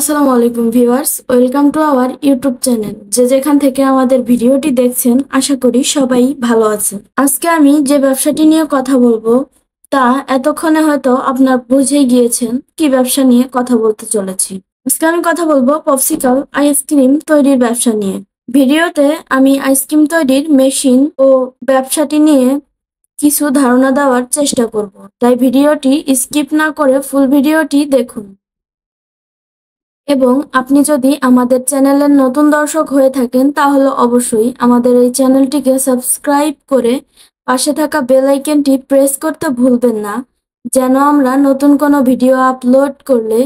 আসসালামু আলাইকুম viewers welcome to our YouTube channel যে যেখান থেকে আমাদের ভিডিওটি দেখছেন আশা করি সবাই ভালো আছেন আজকে আমি যে ব্যবসাটি নিয়ে কথা বলবো তা এতক্ষণে হয়তো আপনার বুঝে গিয়েছেন কি ব্যবসা নিয়ে কথা বলতে চলেছি আজকে আমি কথা বলবো পপসিকাল আইসক্রিম তৈরির ব্যবসা নিয়ে ভিডিওতে আমি আইসক্রিম তৈরির মেশিন ও ব্যবসাটি নিয়ে কিছু ধারণা দেওয়ার চেষ্টা করব তাই ভিডিওটি স্কিপ না করে ফুল ভিডিওটি দেখুন এবং আপনি যদি আমাদের চ্যানেলের নতুন দর্শক হয়ে থাকেন তাহলে অবশ্যই আমাদের এই চ্যানেলটিকে সাবস্ক্রাইব করে পাশে থাকা বেল আইকনটি প্রেস করতে ভুলবেন না যেন আমরা নতুন কোনো ভিডিও আপলোড করলে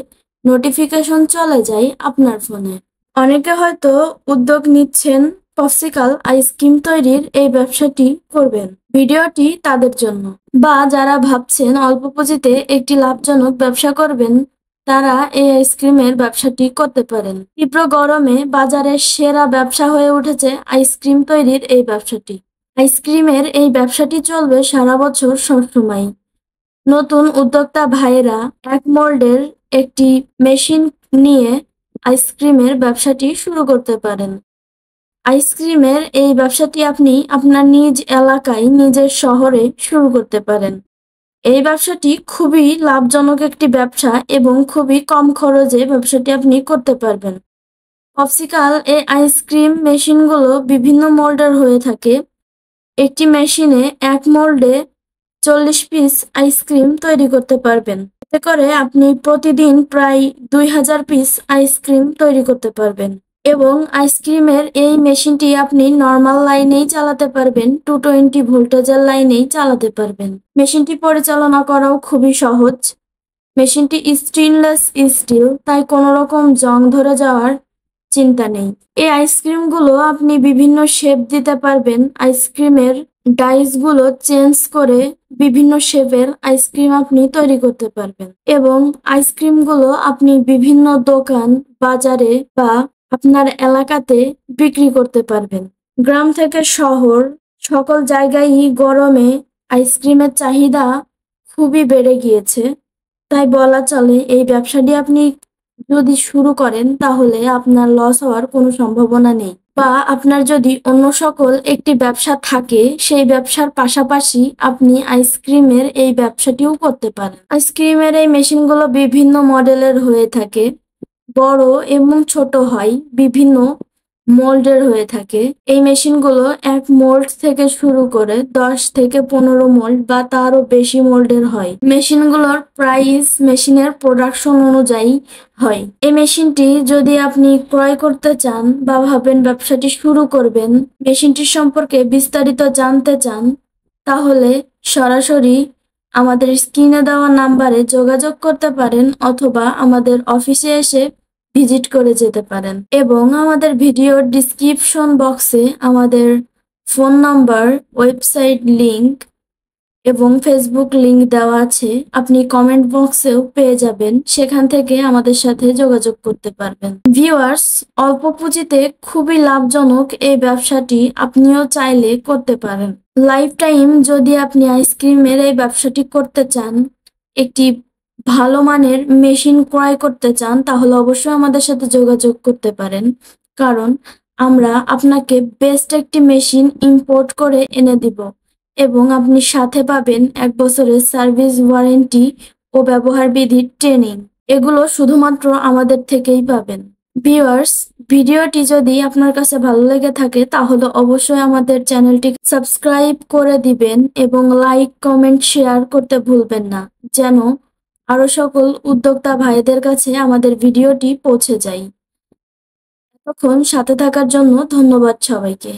নোটিফিকেশন চলে যায় আপনার ফোনে অনেকে হয়তো উদ্যোগ নিচ্ছেন পপসিকাল আইসক্রিম তৈরির এই ব্যবসাটি করবেন ভিডিওটি তাদের জন্য বা যারা ভাবছেন অল্প পুঁজিতে একটি লাভজনক ব্যবসা করবেন তারা এই আইসক্রিমের ব্যবসাটি করতে পারেন তীব্র গরমে বাজারের সেরা ব্যবসা হয়ে উঠেছে আইসক্রিম তৈরির এই ব্যবসাটি আইসক্রিমের এই ব্যবসাটি চলবে সারা বছর সবসময় নতুন উদ্যোক্তা ভাইয়েরা এক মোল্ডের একটি মেশিন নিয়ে আইসক্রিমের ব্যবসাটি শুরু করতে পারেন আইসক্রিমের এই ব্যবসাটি আপনি আপনার নিজ এলাকায় নিজের শহরে শুরু করতে পারেন এই ব্যবসাটি খুবই লাভজনক একটি ব্যবসা এবং খুবই কম খরচে ব্যবসাটি আপনি করতে পারবেন অপসিকাল এই আইসক্রিম মেশিনগুলো বিভিন্ন মোল্ডের হয়ে থাকে একটি মেশিনে এক মোল্ডে চল্লিশ পিস আইসক্রিম তৈরি করতে পারবেন এতে করে আপনি প্রতিদিন প্রায় দুই হাজার পিস আইসক্রিম তৈরি করতে পারবেন এবং আইসক্রিমের এই মেশিনটি আপনি নর্মাল লাইনেই চালাতে পারবেন টু টোয়েন্টি ভোল্টেজের লাইনেই চালাতে পারবেন মেশিনটি পরিচালনা করাও খুবই সহজ মেশিনটি স্টেনলেস স্টিল তাই কোনো রকম জং ধরে যাওয়ার চিন্তা নেই এই আইসক্রিমগুলো আপনি বিভিন্ন শেপ দিতে পারবেন আইসক্রিমের ডাইসগুলো চেঞ্জ করে বিভিন্ন শেপের আইসক্রিম আপনি তৈরি করতে পারবেন এবং আইসক্রিমগুলো আপনি বিভিন্ন দোকান বাজারে বা আপনার এলাকাতে বিক্রি করতে পারবেন গ্রাম থেকে শহর সকল জায়গায় গরমে আইসক্রিমের চাহিদা খুবই বেড়ে গিয়েছে তাই বলা চলে এই ব্যবসাটি আপনি যদি শুরু করেন তাহলে আপনার লস হওয়ার কোনো সম্ভাবনা নেই বা আপনার যদি অন্য সকল একটি ব্যবসা থাকে সেই ব্যবসার পাশাপাশি আপনি আইসক্রিমের এই ব্যবসাটিও করতে পারেন আইসক্রিমের এই মেশিনগুলো বিভিন্ন মডেলের হয়ে থাকে বড় এবং ছোট হয় বিভিন্ন মোল্ডের হয়ে থাকে এই মেশিনগুলো এক মোল্ড থেকে শুরু করে দশ থেকে পনেরো মোল্ড বা তারও বেশি মোল্ডের হয় মেশিনগুলোর প্রাইস মেশিনের প্রোডাকশন অনুযায়ী হয় এই মেশিনটি যদি আপনি ক্রয় করতে চান বা ভাবেন ব্যবসাটি শুরু করবেন মেশিনটি সম্পর্কে বিস্তারিত জানতে চান তাহলে সরাসরি আমাদের স্ক্রিনে দেওয়া নাম্বারে যোগাযোগ করতে পারেন অথবা আমাদের অফিসে এসে ভিজিট করে যেতে পারেন এবং আমাদের ভিডিও ডিসক্রিপশন বক্সে আমাদের ফোন নাম্বার ওয়েবসাইট লিংক এবং ফেসবুক লিংক দেওয়া আছে আপনি কমেন্ট বক্সেও পেয়ে যাবেন সেখান থেকে আমাদের সাথে যোগাযোগ করতে পারবেন ভিউয়ার্স অল্প পুঁজিতে খুবই লাভজনক এই ব্যবসাটি আপনিও চাইলে করতে পারেন লাইফ টাইম যদি আপনি আইসক্রিমের এই ব্যবসাটি করতে চান একটি ভালো মানের মেশিন ক্রয় করতে চান তাহলে অবশ্যই আমাদের সাথে যোগাযোগ করতে পারেন কারণ আমরা আপনাকে বেস্ট একটি মেশিন ইম্পোর্ট করে এনে দিব এবং আপনি সাথে পাবেন এক বছরের সার্ভিস ওয়ারেন্টি ও ব্যবহার বিধির ট্রেনিং এগুলো শুধুমাত্র আমাদের থেকেই পাবেন ভিওয়ার্স ভিডিওটি যদি আপনার কাছে ভালো লেগে থাকে তাহলে অবশ্যই আমাদের চ্যানেলটি সাবস্ক্রাইব করে দিবেন এবং লাইক কমেন্ট শেয়ার করতে ভুলবেন না যেন আরও সকল উদ্যোক্তা ভাইদের কাছে আমাদের ভিডিওটি পৌঁছে যায় এতক্ষণ সাথে থাকার জন্য ধন্যবাদ সবাইকে